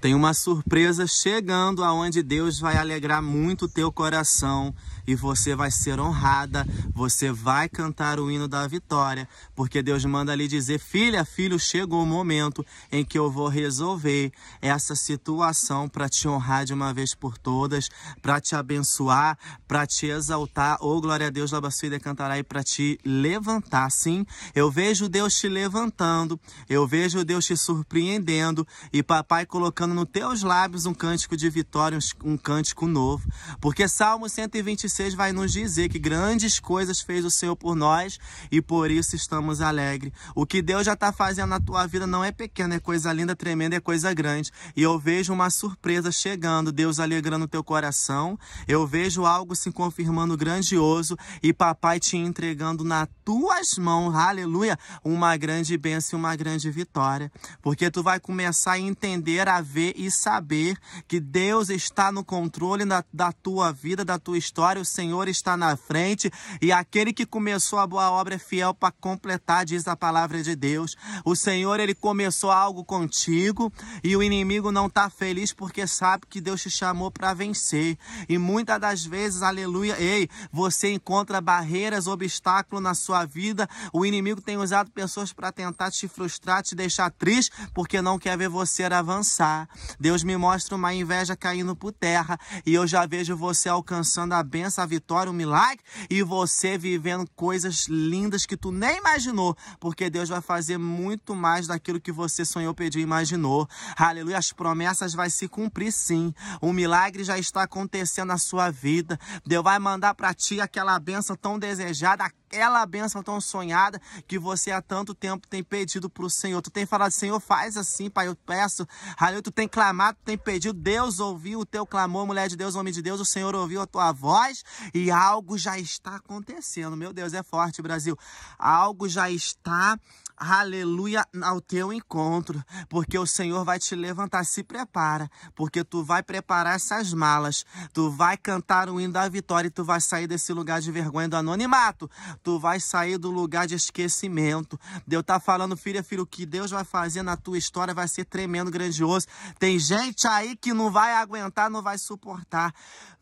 Tem uma surpresa chegando aonde Deus vai alegrar muito o teu coração e você vai ser honrada, você vai cantar o hino da vitória, porque Deus manda lhe dizer: "Filha, filho, chegou o momento em que eu vou resolver essa situação para te honrar de uma vez por todas, para te abençoar, para te exaltar, ou oh, glória a Deus, labacuida cantará e para te levantar". Sim, eu vejo Deus te levantando, eu vejo Deus te surpreendendo e papai colocando colocando nos teus lábios um cântico de vitória, um cântico novo. Porque Salmo 126 vai nos dizer que grandes coisas fez o Senhor por nós e por isso estamos alegres. O que Deus já está fazendo na tua vida não é pequeno, é coisa linda, tremenda, é coisa grande. E eu vejo uma surpresa chegando, Deus alegrando o teu coração. Eu vejo algo se confirmando grandioso e papai te entregando nas tuas mãos, aleluia, uma grande bênção e uma grande vitória. Porque tu vai começar a entender a ver viver e saber que Deus está no controle da, da tua vida, da tua história, o Senhor está na frente e aquele que começou a boa obra é fiel para completar, diz a palavra de Deus. O Senhor, ele começou algo contigo e o inimigo não está feliz porque sabe que Deus te chamou para vencer. E muitas das vezes, aleluia, ei, você encontra barreiras, obstáculos na sua vida. O inimigo tem usado pessoas para tentar te frustrar, te deixar triste, porque não quer ver você avançar. Deus me mostra uma inveja caindo por terra e eu já vejo você alcançando a benção, a vitória, o milagre e você vivendo coisas lindas que tu nem imaginou, porque Deus vai fazer muito mais daquilo que você sonhou, pediu e imaginou. Aleluia, as promessas vai se cumprir sim. O milagre já está acontecendo na sua vida. Deus vai mandar para ti aquela benção tão desejada, aquela benção tão sonhada que você há tanto tempo tem pedido para o Senhor. Tu tem falado, Senhor, faz assim, Pai, eu peço. Aleluia, tu tem clamado, tem pedido, Deus ouviu o teu clamor, mulher de Deus, homem de Deus, o Senhor ouviu a tua voz e algo já está acontecendo. Meu Deus, é forte, Brasil. Algo já está aleluia, ao teu encontro, porque o Senhor vai te levantar. Se prepara, porque tu vai preparar essas malas, tu vai cantar o hino da vitória e tu vai sair desse lugar de vergonha do anonimato, tu vai sair do lugar de esquecimento. Deus tá falando, filha, filho, o que Deus vai fazer na tua história vai ser tremendo, grandioso. Tem gente aí que não vai aguentar, não vai suportar,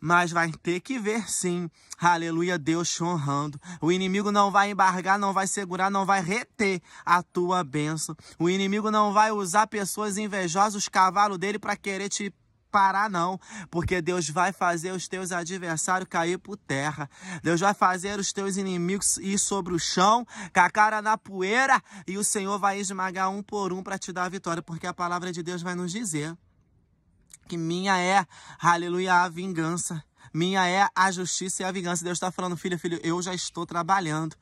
mas vai ter que ver sim. Aleluia, Deus te honrando. O inimigo não vai embargar, não vai segurar, não vai reter a tua bênção. O inimigo não vai usar pessoas invejosas, os cavalos dele, para querer te parar, não, porque Deus vai fazer os teus adversários cair por terra, Deus vai fazer os teus inimigos ir sobre o chão, com a cara na poeira, e o Senhor vai esmagar um por um para te dar a vitória, porque a palavra de Deus vai nos dizer que minha é, aleluia, a vingança. Minha é a justiça e a vingança. Deus está falando, filho, filho, eu já estou trabalhando.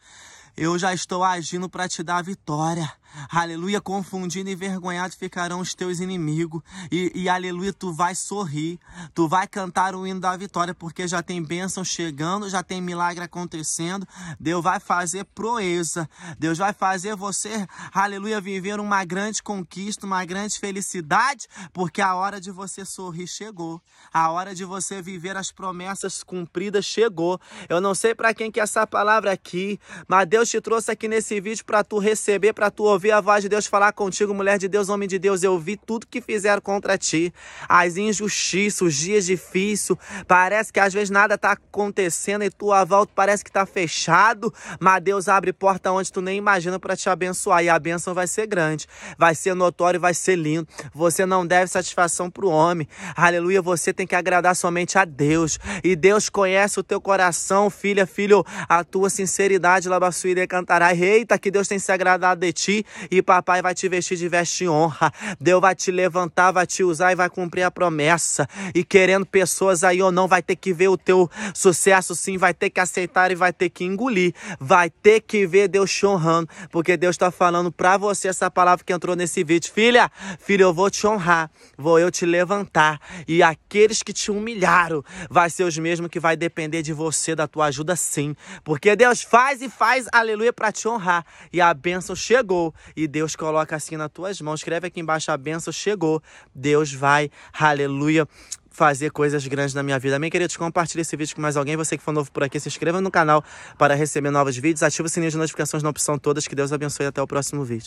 Eu já estou agindo para te dar a vitória. Aleluia, confundido e envergonhado ficarão os teus inimigos. E, e, aleluia, tu vai sorrir, tu vai cantar o hino da vitória, porque já tem bênção chegando, já tem milagre acontecendo. Deus vai fazer proeza, Deus vai fazer você, aleluia, viver uma grande conquista, uma grande felicidade, porque a hora de você sorrir chegou, a hora de você viver as promessas cumpridas chegou. Eu não sei para quem que é essa palavra aqui, mas Deus te trouxe aqui nesse vídeo para tu receber, para tu ouvir ouvi a voz de Deus falar contigo, mulher de Deus, homem de Deus. Eu vi tudo que fizeram contra ti. As injustiças, os dias difíceis. Parece que às vezes nada tá acontecendo e tua volta parece que tá fechado. Mas Deus abre porta onde tu nem imagina para te abençoar. E a bênção vai ser grande, vai ser notório, vai ser lindo. Você não deve satisfação pro homem. Aleluia, você tem que agradar somente a Deus. E Deus conhece o teu coração, filha, filho, a tua sinceridade, Labassuíra cantará. Eita, que Deus tem se agradado de ti e papai vai te vestir de veste honra. Deus vai te levantar, vai te usar e vai cumprir a promessa. E querendo pessoas aí ou não, vai ter que ver o teu sucesso sim, vai ter que aceitar e vai ter que engolir. Vai ter que ver Deus te honrando, porque Deus está falando para você essa palavra que entrou nesse vídeo. Filha, filho, eu vou te honrar, vou eu te levantar. E aqueles que te humilharam, vai ser os mesmos que vai depender de você, da tua ajuda sim. Porque Deus faz e faz, aleluia, para te honrar. E a bênção chegou e Deus coloca assim nas tuas mãos. Escreve aqui embaixo a benção chegou. Deus vai, aleluia, fazer coisas grandes na minha vida. Amém, queridos? Compartilhe esse vídeo com mais alguém. Você que for novo por aqui, se inscreva no canal para receber novos vídeos. Ative o sininho de notificações na opção todas. Que Deus abençoe e até o próximo vídeo.